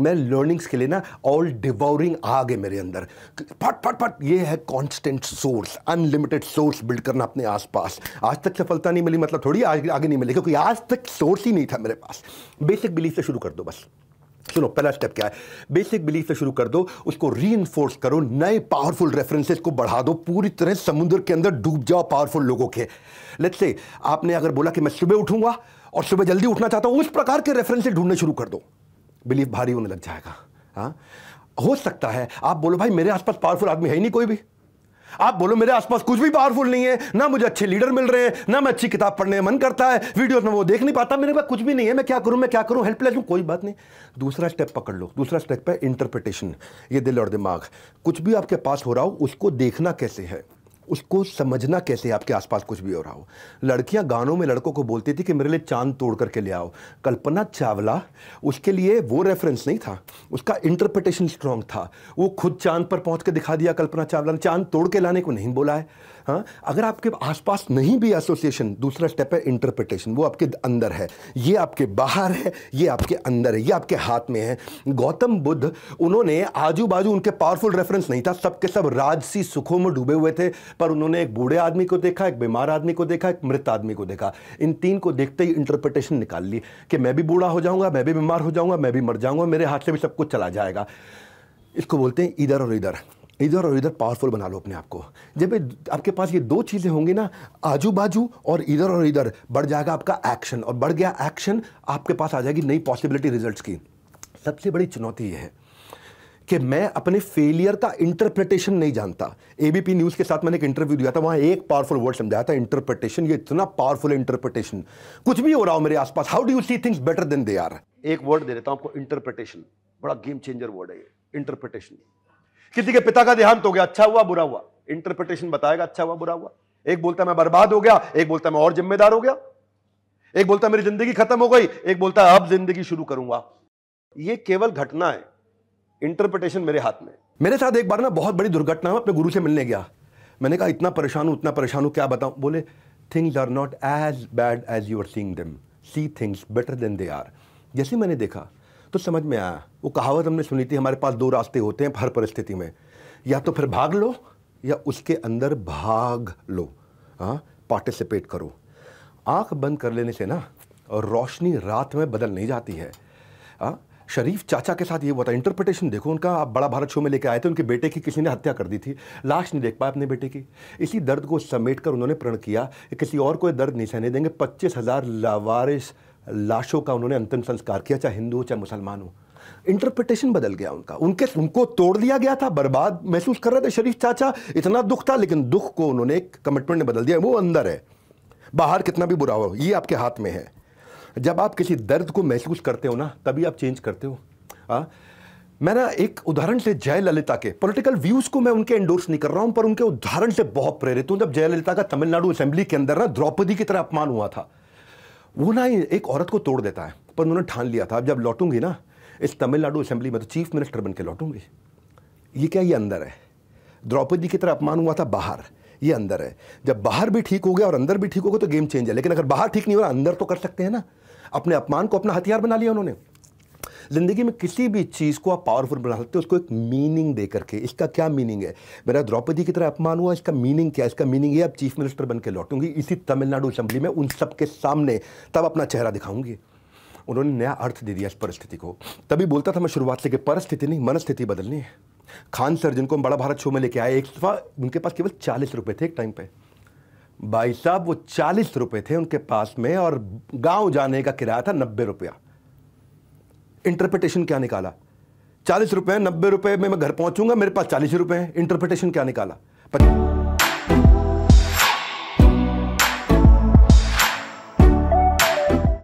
मैं लर्निंग्स के लिए ना ऑल डिवोरिंग आ गए मेरे अंदर फट फट फट ये है constant source unlimited source build करना अपने आसपास आज तक सफलता नहीं मिली मतलब थोड़ी आज आगे नहीं मिली क्योंकि आज तक सोर्स ही नहीं था मेरे पास बेसिक बिलीफ से शुरू कर दो बस सुनो पहला स्टेप क्या है बेसिक बिलीफ से शुरू कर दो उसको री करो नए पावरफुल रेफरेंसेस को बढ़ा दो पूरी तरह समुद्र के अंदर डूब जाओ पावरफुल लोगों के लेट्स से आपने अगर बोला कि मैं सुबह उठूंगा और सुबह जल्दी उठना चाहता हूँ उस प्रकार के रेफरेंसेस ढूंढने शुरू कर दो बिलीफ भारी होने लग जाएगा हाँ हो सकता है आप बोलो भाई मेरे आसपास पावरफुल आदमी है ही नहीं कोई भी आप बोलो मेरे आसपास कुछ भी पावरफुल नहीं है ना मुझे अच्छे लीडर मिल रहे हैं ना मैं अच्छी किताब पढ़ने मन करता है वीडियोस में वो देख नहीं पाता मेरे पास कुछ भी नहीं है मैं क्या करूं मैं क्या करूं हेल्पलेस हूं कोई बात नहीं दूसरा स्टेप पकड़ लो दूसरा स्टेप है इंटरप्रिटेशन ये दिल और दिमाग कुछ भी आपके पास हो रहा हो उसको देखना कैसे है उसको समझना कैसे आपके आसपास कुछ भी हो रहा हो लड़कियां गानों में लड़कों को बोलती थी कि मेरे लिए चांद तोड़ करके ले आओ कल्पना चावला उसके लिए वो रेफरेंस नहीं था उसका इंटरप्रिटेशन स्ट्रांग था वो खुद चांद पर पहुंच के दिखा दिया कल्पना चावला ने चांद तोड़ के लाने को नहीं बोला है हाँ अगर आपके आसपास नहीं भी एसोसिएशन दूसरा स्टेप है इंटरप्रिटेशन वो आपके अंदर है ये आपके बाहर है ये आपके अंदर है ये आपके हाथ में है गौतम बुद्ध उन्होंने आजू बाजू उनके पावरफुल रेफरेंस नहीं था सबके सब राजसी सुखों में डूबे हुए थे पर उन्होंने एक बूढ़े आदमी को देखा एक बीमार आदमी को देखा एक मृत आदमी को देखा इन तीन को देखते ही इंटरप्रिटेशन निकाल ली कि मैं भी बूढ़ा हो जाऊंगा मैं भी बीमार हो जाऊंगा मैं भी मर जाऊंगा मेरे हाथ से भी सब कुछ चला जाएगा इसको बोलते हैं इधर और इधर इधर और इधर पावरफुल बना लो अपने आप को जब आपके पास ये दो चीज़ें होंगी ना आजू बाजू और इधर और इधर बढ़ जाएगा आपका एक्शन और बढ़ गया एक्शन आपके पास आ जाएगी नई पॉसिबिलिटी रिजल्ट्स की सबसे बड़ी चुनौती ये है कि मैं अपने फेलियर का इंटरप्रिटेशन नहीं जानता एबीपी न्यूज़ के साथ मैंने एक इंटरव्यू दिया था वहाँ एक पावरफुल वर्ड समझाया था इंटरप्रिटेशन ये इतना पावरफुल इंटरप्रिटेशन कुछ भी हो रहा हो मेरे आसपास how do you see things better than they are एक वर्ड दे देता हूँ आपको इंटरप्रिटेशन बड़ा गेम चेंजर वर्ड है इंटरप्रिटेशन किसी के पिता का देहांत हो गया अच्छा हुआ बुरा हुआ इंटरप्रिटेशन बताएगा अच्छा हुआ बुरा हुआ एक बोलता है मैं बर्बाद हो गया एक बोलता है मैं और जिम्मेदार हो गया एक बोलता है मेरी जिंदगी खत्म हो गई एक बोलता है अब जिंदगी शुरू करूंगा ये केवल घटना है इंटरप्रिटेशन मेरे हाथ में मेरे साथ एक बार ना बहुत बड़ी दुर्घटना में अपने गुरु से मिलने गया मैंने कहा इतना परेशान हूं इतना परेशान हूं क्या बताऊं बोले things are not as bad as you are seeing them see things better than they are जैसे मैंने देखा तो समझ में आया वो कहावत हमने सुनी थी हमारे पास दो रास्ते होते हैं हर परिस्थिति में या तो फिर भाग लो या उसके अंदर भाग लो हाँ पार्टिसिपेट करो आंख बंद कर लेने से ना और रोशनी रात में बदल नहीं जाती है आ? हाँ, शरीफ चाचा के साथ ये हुआ था इंटरप्रिटेशन देखो उनका आप बड़ा भारत शो में लेके आए थे उनके बेटे की किसी ने हत्या कर दी थी लाश नहीं देख पाए अपने बेटे की इसी दर्द को समेट कर उन्होंने प्रण किया कि किसी और कोई दर्द नहीं सहने देंगे पच्चीस हज़ार लावारिस लाशों का उन्होंने अंतिम संस्कार किया चाहे हिंदू हो चाहे मुसलमान हो इंटरप्रिटेशन बदल गया उनका उनके उनको तोड़ दिया गया था बर्बाद महसूस कर रहे थे शरीफ चाचा इतना दुख था लेकिन दुख को उन्होंने एक कमिटमेंट ने बदल दिया वो अंदर है बाहर कितना भी बुरा हो ये आपके हाथ में है जब आप किसी दर्द को महसूस करते हो ना तभी आप चेंज करते हो आ? हाँ? मैं ना एक उदाहरण से जयललिता के पॉलिटिकल व्यूज को मैं उनके एंडोर्स नहीं कर रहा हूं पर उनके उदाहरण से बहुत प्रेरित हूं जब जयललिता का तमिलनाडु असेंबली के अंदर ना द्रौपदी की तरह अपमान हुआ था वो ना एक औरत को तोड़ देता है पर उन्होंने ठान लिया था अब जब लौटूंगी ना इस तमिलनाडु असेंबली में तो चीफ मिनिस्टर बन के लौटूंगी ये क्या ये अंदर है द्रौपदी की तरह अपमान हुआ था बाहर ये अंदर है जब बाहर भी ठीक हो गया और अंदर भी ठीक हो गया तो गेम चेंज है लेकिन अगर बाहर ठीक नहीं हो रहा अंदर तो कर सकते हैं ना अपने अपमान को अपना हथियार बना लिया उन्होंने ज़िंदगी में किसी भी चीज़ को आप पावरफुल बना सकते हो उसको एक मीनिंग दे करके इसका क्या मीनिंग है मेरा द्रौपदी की तरह अपमान हुआ इसका मीनिंग क्या इसका मीनिंग ये अब चीफ मिनिस्टर बनकर लौटूंगी इसी तमिलनाडु असेंबली में उन सबके सामने तब अपना चेहरा दिखाऊंगी उन्होंने नया अर्थ दे दिया इस परिस्थिति को तभी बोलता था मैं शुरुआत से कि परिस्थिति नहीं मनस्थिति बदलनी है खान सर जिनको हम बड़ा भारत शो में लेके आए एक दफ़ा उनके पास केवल चालीस रुपये थे एक टाइम पे भाई साहब वो चालीस रुपये थे उनके पास में और गांव जाने का किराया था नब्बे रुपया इंटरप्रिटेशन क्या निकाला चालीस रुपए नब्बे रुपए में मैं घर पहुंचूंगा मेरे पास चालीस रुपए हैं इंटरप्रिटेशन क्या निकाला